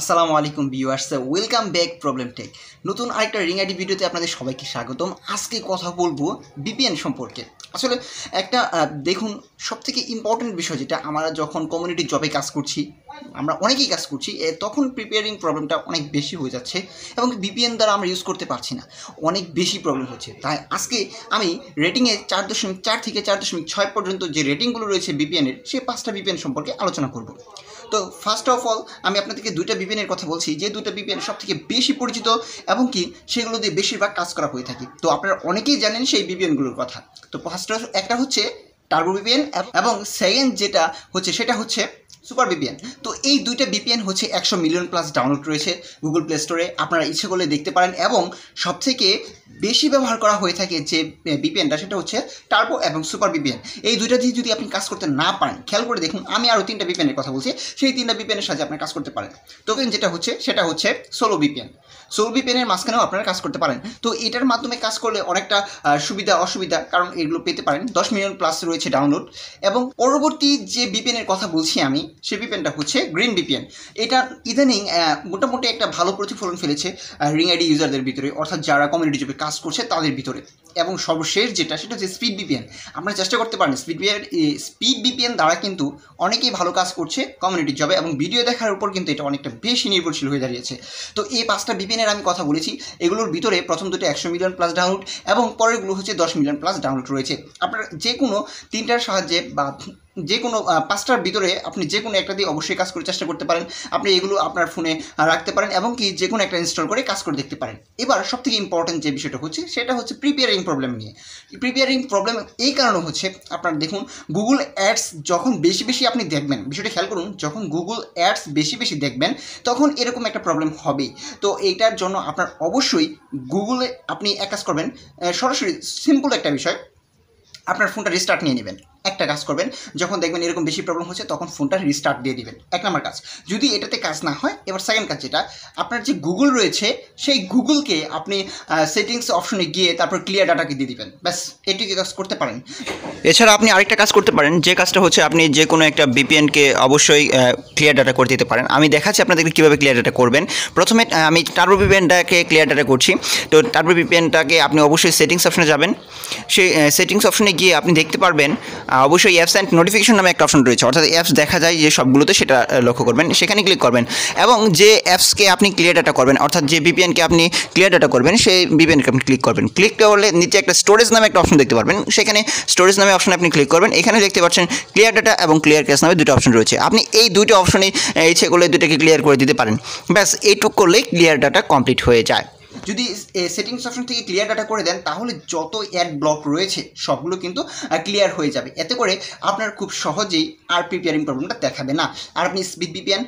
আসসালামু আলাইকুম viewers welcome back problem tech নতুন আরেকটা রিংআইডি ভিডিওতে আপনাদের সবাইকে স্বাগতম আজকে কথা বলবো বিপিএন সম্পর্কে আসলে একটা দেখুন সবথেকে ইম্পর্টেন্ট বিষয় যেটা আমরা যখন কমিউনিটি জবে কাজ করছি আমরা অনেকেই কাজ করছি তখন প্রিপেয়ারিং প্রবলেমটা অনেক বেশি হয়ে যাচ্ছে এবং বিপিএন দ্বারা আমরা ইউজ করতে পারছি না অনেক বেশি প্রবলেম হচ্ছে তাই আজকে আমি রেটিংয়ে চার দশমিক চার থেকে চার দশমিক ছয় পর্যন্ত যে রেটিংগুলো রয়েছে বিপিএনের সেই পাঁচটা বিপিএন সম্পর্কে আলোচনা করব তো ফার্স্ট অফ অল আমি আপনাদেরকে দুইটা বিপিএনের কথা বলছি যে দুইটা বিপিএন সব থেকে বেশি পরিচিত এবং কি সেগুলো দিয়ে বেশিরভাগ কাজ করা হয়ে থাকে তো আপনারা অনেকেই জানেন সেই বিপিএনগুলোর কথা তো ফার্স্ট একটা হচ্ছে টার্বো বিপিএন এবং সেকেন্ড যেটা হচ্ছে সেটা হচ্ছে সুপার বিপিএন তো এই দুইটা বিপিএন হচ্ছে একশো মিলিয়ন প্লাস ডাউনলোড রয়েছে গুগল প্লে স্টোরে আপনারা ইচ্ছে করলে দেখতে পারেন এবং সবথেকে বেশি ব্যবহার করা হয়ে থাকে যে বিপিএনটা সেটা হচ্ছে টার্বো এবং সুপার বিপিএন এই দুইটা দিয়ে যদি আপনি কাজ করতে না পারেন খেয়াল করে দেখুন আমি আরও তিনটা বিপিএনের কথা বলছি সেই তিনটা বিপিএনের সাহায্যে আপনি কাজ করতে পারেন তোকেন যেটা হচ্ছে সেটা হচ্ছে সোলো বিপিএন সোলো বিপিএনের মাঝখানেও আপনারা কাজ করতে পারেন তো এটার মাধ্যমে কাজ করলে অনেকটা সুবিধা অসুবিধা কারণ এগুলো পেতে পারেন দশ মিলিয়ন প্লাস রয়েছে ডাউনলোড এবং পরবর্তী যে বিপিএনের কথা বলছি আমি সেই বিপিএনটা হচ্ছে গ্রিন বিপিএন এটা ইদানিং মোটামুটি একটা ভালো প্রতিফলন ফেলেছে রিং আইডি ইউজারদের ভিতরে অর্থাৎ যারা কমিউনিটি জবে কাজ কাজ করছে তাদের ভিতরে এবং সর্বশেষ যেটা সেটা হচ্ছে স্পিড বিপিএন আমরা চেষ্টা করতে পারেন স্পিড বিপিএন স্পিড বিপিএন দ্বারা কিন্তু অনেকেই ভালো কাজ করছে কমিউনিটির জবে এবং ভিডিও দেখার উপর কিন্তু এটা অনেকটা বেশি নির্ভরশীল হয়ে দাঁড়িয়েছে তো এই পাঁচটা বিপিএনের আমি কথা বলেছি এগুলোর ভিতরে প্রথম দুটো একশো মিলিয়ন প্লাস ডাউনলোড এবং পরেরগুলো হচ্ছে দশ মিলিয়ন প্লাস ডাউনলোড রয়েছে আপনার যে কোনো তিনটার সাহায্যে বা যে কোনো পাঁচটার ভিতরে আপনি যে কোনো একটা দিয়ে অবশ্যই কাজ করে চেষ্টা করতে পারেন আপনি এগুলো আপনার ফোনে রাখতে পারেন এবং কি যে কোনো একটা ইনস্টল করে কাজ করে দেখতে পারেন এবার সবথেকে ইম্পর্ট্যান্ট যে বিষয়টা হচ্ছে সেটা হচ্ছে প্রিপেয়ারিং প্রবলেম নিয়ে প্রিপেয়ারিং প্রবলেম এই কারণে হচ্ছে আপনার দেখুন গুগল অ্যাডস যখন বেশি বেশি আপনি দেখবেন বিষয়টা খেয়াল করুন যখন গুগল অ্যাডস বেশি বেশি দেখবেন তখন এরকম একটা প্রবলেম হবেই তো এইটার জন্য আপনার অবশ্যই গুগলে আপনি এক কাজ করবেন সরাসরি সিম্পল একটা বিষয় আপনার ফোনটা রিস্টার্ট নিয়ে নেবেন একটা কাজ করবেন যখন দেখবেন এরকম বেশি প্রবলেম হচ্ছে তখন ফোনটা রিস্টার্ট দিয়ে দিবেন এক নম্বর কাজ যদি এটাতে কাজ না হয় এবার সেকেন্ড কাজ যেটা আপনার যে গুগল রয়েছে সেই গুগলকে আপনি সেটিংস অপশনে গিয়ে তারপর ক্লিয়ার ডাটাকে দিয়ে দিবেন ব্যাস এটিকে কাজ করতে পারেন এছাড়া আপনি আরেকটা কাজ করতে পারেন যে কাজটা হচ্ছে আপনি যে কোনো একটা বিপিএনকে অবশ্যই ক্লিয়ার ডাটা করে দিতে পারেন আমি দেখাচ্ছি আপনাদেরকে কীভাবে ক্লিয়ার ডাটা করবেন প্রথমে আমি টার্বো বিপিএনটাকে ক্লিয়ার ডাটা করছি তো টার্বো বিপিএনটাকে আপনি অবশ্যই সেটিংস অপশনে যাবেন সেই সেটিংস অপশনে গিয়ে আপনি দেখতে পারবেন অবশ্যই অ্যাপস অ্যান্ড নোটিফিকেশন নামে একটা অপশন রয়েছে অর্থাৎ অ্যাপস দেখা যায় যে সবগুলোতে সেটা লক্ষ্য করবেন সেখানে ক্লিক করবেন এবং যে অ্যাপসকে আপনি ক্লিয়ার ডাটা করবেন অর্থাৎ যে বিপিএনকে আপনি ক্লিয়ার ডাটা করবেন সেই বিপিএনকে আপনি ক্লিক করবেন ক্লিক করলে নিচে একটা স্টোরেজ নামে একটা অপশন দেখতে পারবেন সেখানে স্টোরেজ নামে অপশন আপনি ক্লিক করবেন এখানে দেখতে পাচ্ছেন ক্লিয়ার ডাটা এবং ক্লিয়ার ক্যাশ নামে দুটো অপশন রয়েছে আপনি এই দুটো অপশনে ইচ্ছে করলে দুটাকে ক্লিয়ার করে দিতে পারেন ব্যাস এইটুক করলেই ক্লিয়ার ডাটা কমপ্লিট হয়ে যায় যদি সেটিংস অপশন থেকে ক্লিয়ার ডাটা করে দেন তাহলে যত অ্যাড ব্লক রয়েছে সবগুলো কিন্তু ক্লিয়ার হয়ে যাবে এতে করে আপনার খুব সহজেই আর প্রিপেয়ারিং প্রবলেমটা দেখাবে না আর আপনি speed VPN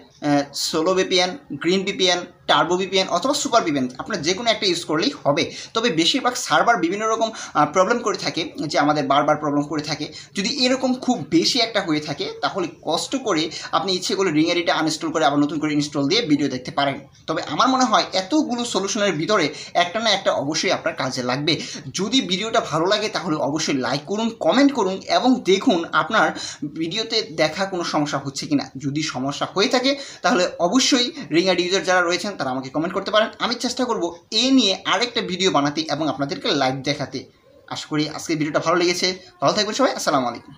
solo VPN green VPN turbo VPN অথবা সুপার বিপিএন আপনার যে কোনো একটা ইউজ করলেই হবে তবে বেশিরভাগ সার্ভার বিভিন্ন রকম প্রবলেম করে থাকে যে আমাদের বারবার প্রবলেম করে থাকে যদি এরকম খুব বেশি একটা হয়ে থাকে তাহলে কষ্ট করে আপনি ইচ্ছে করলে রিঙেরিটা আনইনস্টল করে আবার নতুন করে ইনস্টল দিয়ে ভিডিও দেখতে পারেন তবে আমার মনে হয় এতগুলো সলিউশনের ভিতরে একটা না একটা অবশ্যই আপনার কাজে লাগবে যদি ভিডিওটা ভালো লাগে তাহলে অবশ্যই লাইক করুন কমেন্ট করুন এবং দেখুন আপনার ভিডিওতে দেখা কোনো সমস্যা হচ্ছে কি না যদি সমস্যা হয়ে থাকে তাহলে অবশ্যই রিঙার ইউজার যারা রয়েছেন তারা আমাকে কমেন্ট করতে পারেন আমি চেষ্টা করব এ নিয়ে আরেকটা ভিডিও বানাতে এবং আপনাদেরকে লাইভ দেখাতে আশা করি আজকে ভিডিওটা ভালো লেগেছে ভালো থাকবেন সবাই আসসালামু আলাইকুম